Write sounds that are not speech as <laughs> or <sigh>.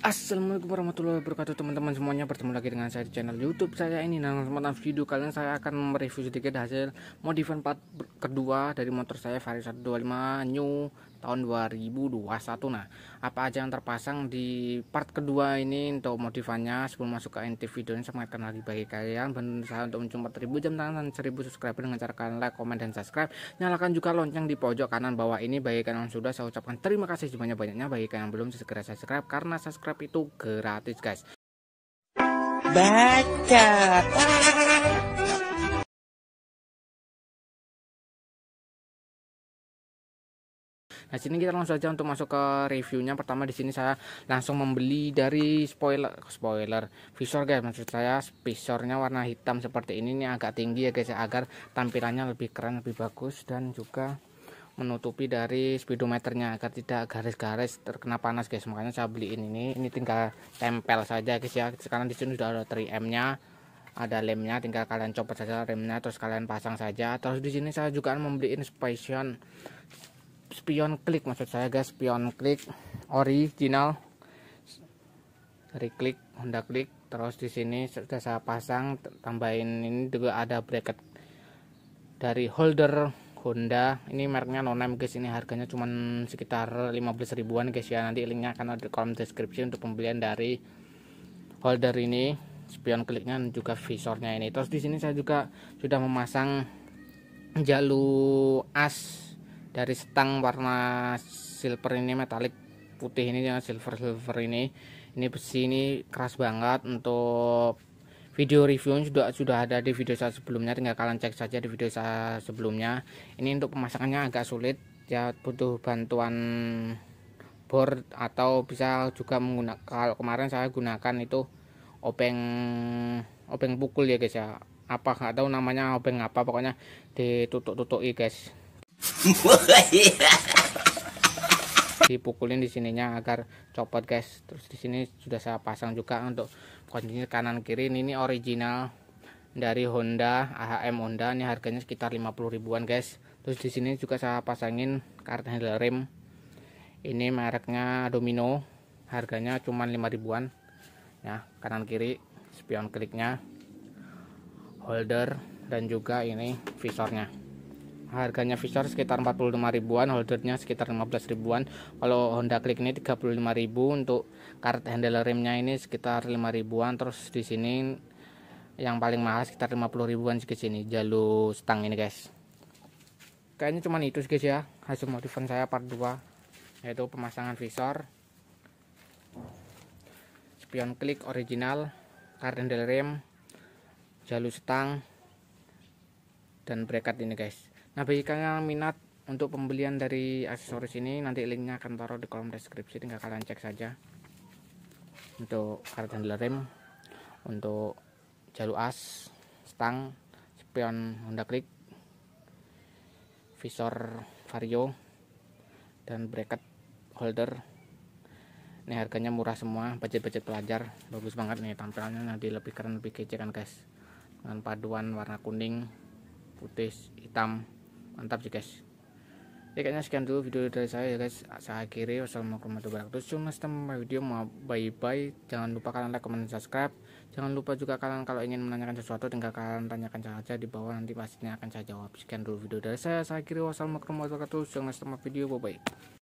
Assalamualaikum warahmatullahi wabarakatuh teman-teman semuanya bertemu lagi dengan saya di channel YouTube saya ini dan nah, kesempatan video kalian saya akan mereview sedikit hasil modifan part kedua dari motor saya Vario 125 New tahun 2021 nah apa aja yang terpasang di part kedua ini untuk modifannya sebelum masuk ke inti video ini saya akan lagi bagi kalian bantu saya untuk mencoba 1000 jam tangan dan 1000 subscriber dengan cara kalian like, comment dan subscribe nyalakan juga lonceng di pojok kanan bawah ini bagi kalian yang sudah saya ucapkan terima kasih sebanyak-banyaknya bagi kalian yang belum segera subscribe karena subscribe subscribe itu gratis guys baca Nah, sini kita langsung saja untuk masuk ke reviewnya. Pertama di sini saya langsung membeli dari spoiler spoiler visor guys. Maksud saya visornya warna hitam seperti ini ini agak tinggi ya guys agar tampilannya lebih keren, lebih bagus dan juga menutupi dari speedometernya agar tidak garis-garis terkena panas guys makanya saya beliin ini ini tinggal tempel saja guys ya sekarang di sini sudah ada 3M nya ada lemnya tinggal kalian copot saja remnya terus kalian pasang saja terus di sini saya juga membeliin spion spion klik maksud saya guys spion klik original dari klik Honda klik terus di sini sudah saya pasang tambahin ini juga ada bracket dari holder Honda ini mereknya no name guys ini harganya cuma sekitar 15 ribuan guys ya nanti linknya akan ada di kolom deskripsi untuk pembelian dari holder ini spion kliknya dan juga visornya ini terus di sini saya juga sudah memasang jalu as dari setang warna silver ini metalik putih ini yang silver silver ini ini besi ini keras banget untuk video review sudah sudah ada di video saya sebelumnya tinggal kalian cek saja di video saya sebelumnya ini untuk pemasangannya agak sulit ya butuh bantuan board atau bisa juga menggunakan kalau kemarin saya gunakan itu obeng obeng pukul ya guys ya apa nggak tahu namanya obeng apa pokoknya ditutup-tutupi guys <laughs> dipukulin di sininya agar copot guys terus di sini sudah saya pasang juga untuk kuncinya kanan kiri ini, ini original dari Honda AHM Honda ini harganya sekitar 50 ribuan guys terus di sini juga saya pasangin kart handle rim ini mereknya Domino harganya cuma 5 ribuan ya kanan kiri spion kliknya holder dan juga ini visornya harganya visor sekitar 45 ribuan holdernya sekitar 15 ribuan kalau Honda Click ini 35 ribu untuk kart handle remnya ini sekitar 5 ribuan terus di sini yang paling mahal sekitar 50 ribuan sih sini jalur stang ini guys kayaknya cuman itu guys ya hasil modifan saya part 2 yaitu pemasangan visor spion klik original karet handle rem jalur stang dan bracket ini guys nah bagi kalian yang minat untuk pembelian dari aksesoris ini nanti linknya akan taruh di kolom deskripsi tinggal kalian cek saja untuk karet handle rem untuk jalur as stang spion Honda Click visor vario dan bracket holder ini harganya murah semua budget-budget pelajar bagus banget nih tampilannya nanti lebih keren lebih kece kan guys dengan paduan warna kuning putih hitam mantap sih guys ya kayaknya sekian dulu video dari saya ya guys saya akhiri wassalamualaikum warahmatullahi wabarakatuh cuma sampai video mau bye bye jangan lupa kalian like comment subscribe jangan lupa juga kalian kalau ingin menanyakan sesuatu tinggal kalian tanyakan saja di bawah nanti pastinya akan saya jawab sekian dulu video dari saya saya akhiri wassalamualaikum warahmatullahi wabarakatuh jangan sampai video bye bye